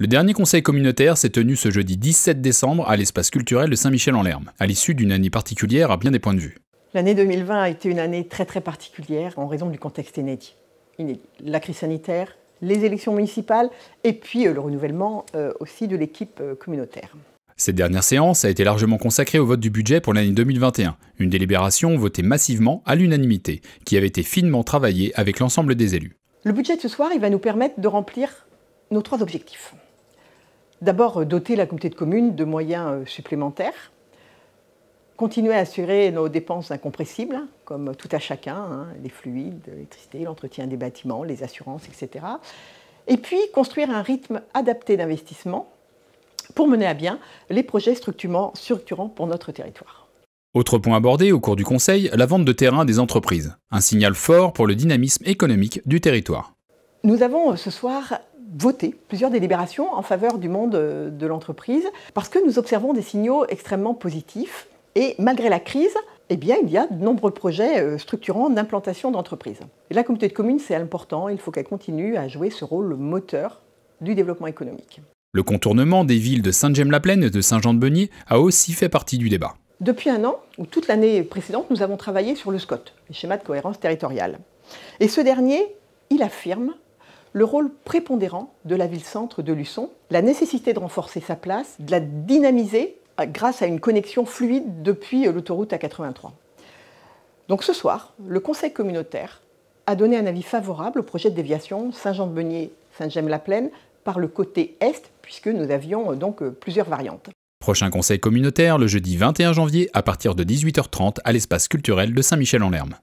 Le dernier conseil communautaire s'est tenu ce jeudi 17 décembre à l'espace culturel de Saint-Michel-en-Lerme, à l'issue d'une année particulière à bien des points de vue. L'année 2020 a été une année très très particulière en raison du contexte inédit. La crise sanitaire, les élections municipales et puis euh, le renouvellement euh, aussi de l'équipe euh, communautaire. Cette dernière séance a été largement consacrée au vote du budget pour l'année 2021, une délibération votée massivement à l'unanimité, qui avait été finement travaillée avec l'ensemble des élus. Le budget de ce soir, il va nous permettre de remplir nos trois objectifs. D'abord, euh, doter la communauté de communes de moyens euh, supplémentaires, continuer à assurer nos dépenses incompressibles, hein, comme tout à chacun, hein, les fluides, l'électricité, l'entretien des bâtiments, les assurances, etc. Et puis, construire un rythme adapté d'investissement pour mener à bien les projets structurants, pour notre territoire. Autre point abordé au cours du Conseil, la vente de terrain des entreprises. Un signal fort pour le dynamisme économique du territoire. Nous avons euh, ce soir voté plusieurs délibérations en faveur du monde euh, de l'entreprise parce que nous observons des signaux extrêmement positifs et malgré la crise, eh bien, il y a de nombreux projets euh, structurants d'implantation d'entreprises. La communauté de communes, c'est important, il faut qu'elle continue à jouer ce rôle moteur du développement économique. Le contournement des villes de saint gemme la plaine et de Saint-Jean-de-Beunier a aussi fait partie du débat. Depuis un an, ou toute l'année précédente, nous avons travaillé sur le SCOT, le schéma de cohérence territoriale. Et ce dernier, il affirme le rôle prépondérant de la ville-centre de Luçon, la nécessité de renforcer sa place, de la dynamiser euh, grâce à une connexion fluide depuis euh, l'autoroute A83. Donc ce soir, le Conseil communautaire a donné un avis favorable au projet de déviation Saint-Jean-de-Beunier-Saint-Gemme-la-Plaine par le côté est, puisque nous avions euh, donc plusieurs variantes. Prochain conseil communautaire le jeudi 21 janvier à partir de 18h30 à l'espace culturel de Saint-Michel-en-Lerme.